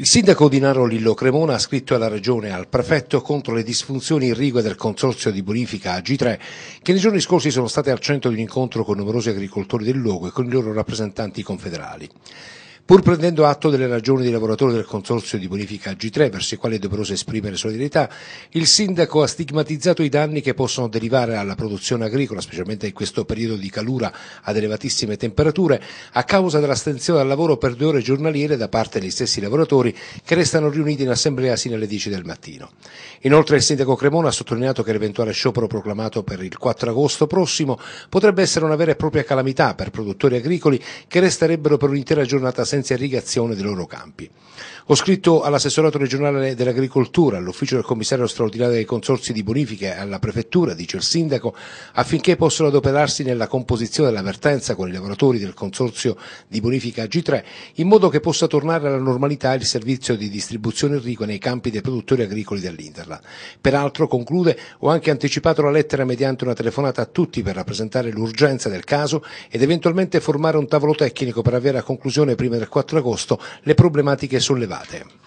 Il sindaco di Naro Lillo Cremona ha scritto alla regione e al prefetto contro le disfunzioni irrigue del consorzio di bonifica AG3 che nei giorni scorsi sono state al centro di un incontro con numerosi agricoltori del luogo e con i loro rappresentanti confederali. Pur prendendo atto delle ragioni dei lavoratori del consorzio di bonifica G3, verso i quali è doveroso esprimere solidarietà, il sindaco ha stigmatizzato i danni che possono derivare alla produzione agricola, specialmente in questo periodo di calura ad elevatissime temperature, a causa dell'astensione al lavoro per due ore giornaliere da parte degli stessi lavoratori che restano riuniti in assemblea sino alle 10 del mattino. Inoltre il sindaco Cremona ha sottolineato che l'eventuale sciopero proclamato per il 4 agosto prossimo potrebbe essere una vera e propria calamità per produttori agricoli che resterebbero per un'intera giornata senza senza irrigazione dei loro campi. Ho scritto all'assessorato regionale dell'agricoltura, all'ufficio del commissario straordinario dei consorsi di bonifica e alla prefettura, dice il sindaco, affinché possano adoperarsi nella composizione dell'avvertenza con i lavoratori del consorzio di bonifica G3, in modo che possa tornare alla normalità il servizio di distribuzione irrigua nei campi dei produttori agricoli dell'Interland. Peraltro, conclude, ho anche anticipato la lettera mediante una telefonata a tutti per rappresentare l'urgenza del caso ed eventualmente formare un tavolo tecnico per avere a conclusione prima del 4 agosto le problematiche sollevate.